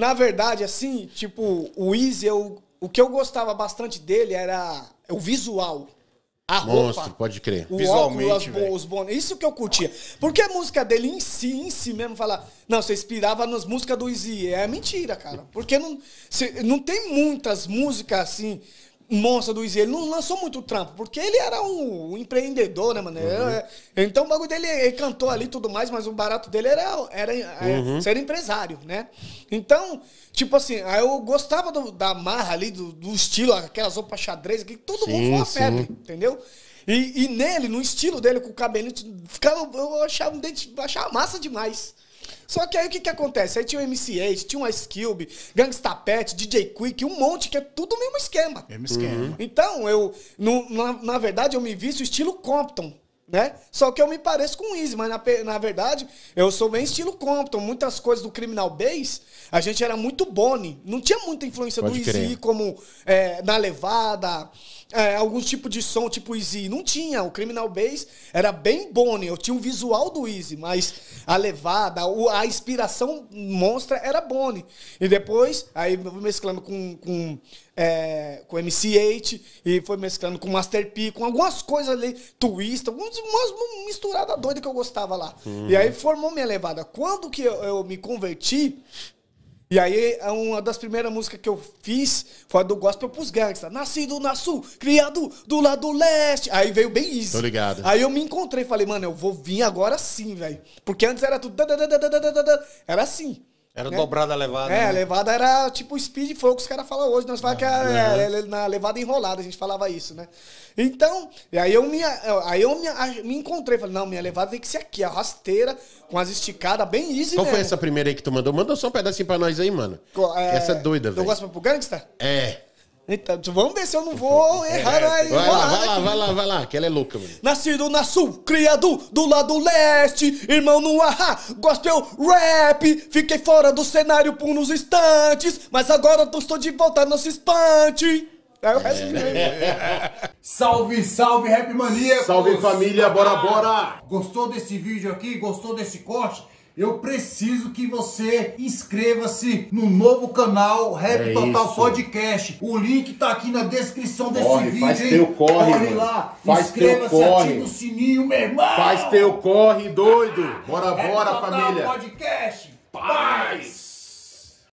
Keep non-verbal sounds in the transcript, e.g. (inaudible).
Na verdade, assim, tipo, o Easy, eu, o que eu gostava bastante dele era o visual. A Monstro, roupa, pode crer. O Visualmente, óculos, os bônus. Isso que eu curtia. Porque a música dele em si, em si mesmo, falar, não, você inspirava nas músicas do Easy. É mentira, cara. Porque não, cê, não tem muitas músicas assim monstro do Easy. Ele não lançou muito trampo, porque ele era um, um empreendedor, né, mano? Uhum. É, é, então o bagulho dele, ele cantou ali tudo mais, mas o barato dele era, era é, uhum. ser empresário, né? Então, tipo assim, aí eu gostava do, da marra ali, do, do estilo, aquelas roupas xadrez que todo sim, mundo foi uma febre, entendeu? E, e, nele, no estilo dele, com o cabelinho, ficava, eu achava, achava massa demais. Só que aí o que, que acontece? Aí tinha o MC8, tinha o Ice Cube, Gangsta Pet, DJ Quick, um monte que é tudo o mesmo esquema. Mesmo esquema. Uhum. Então, eu, no, na, na verdade, eu me visto estilo Compton né? Só que eu me pareço com o Easy, mas na, na verdade eu sou bem estilo Compton. Muitas coisas do Criminal Base, a gente era muito Bonnie. Não tinha muita influência Pode do crer. Easy, como é, na levada, é, algum tipo de som tipo Easy. Não tinha. O Criminal Base era bem Bonnie. Eu tinha o um visual do Easy, mas a levada, a inspiração monstra era Bonnie. E depois, aí mesclando com, com é, com MC8 e foi mesclando com Master P, com algumas coisas ali, twist, alguns umas misturada doida que eu gostava lá. Uhum. E aí formou minha levada. Quando que eu, eu, me converti, e aí uma das primeiras músicas que eu fiz foi a do gospel pros gangsta. Nascido na sul, criado do lado leste. Aí veio bem isso. Tô ligado. Aí eu me encontrei, falei, mano, eu vou vir agora sim, velho. Porque antes era tudo... Era assim. Era né? dobrada a levada. É, né? a levada era tipo speed flow que os caras falam hoje. Nós falamos que é, ah, é, é. é. na levada enrolada, a gente falava isso, né? Então, aí eu me, aí eu me, me encontrei. Falei, não, minha levada tem que ser aqui, a rasteira, com as esticadas, bem easy Qual mesmo. foi essa primeira aí que tu mandou? Mandou só um pedacinho pra nós aí, mano. É, essa é doida, velho. Tu gosta pro gangster? É. Eita, vamos ver se eu não vou (laughs) é, errar é, Vai lá, vai lá, vai lá, vai lá, que ela é louca, mano. Nascido na sul, criado do lado leste, irmão no ahá, gospel rap. Fiquei fora do cenário por uns instantes, mas agora eu estou de volta, não se espante. É o resto é. Salve, salve, Rap Mania! Salve família, bora, bora! Gostou desse vídeo aqui? Gostou desse corte? Eu preciso que você inscreva-se no novo canal Rap é Total isso. Podcast. O link tá aqui na descrição desse corre, vídeo. Faz hein? teu corre, corre lá, inscreva-se, ativa o sininho, meu irmão. Faz teu corre, doido. Bora, Rap bora, Total família. Podcast. Paz. Paz.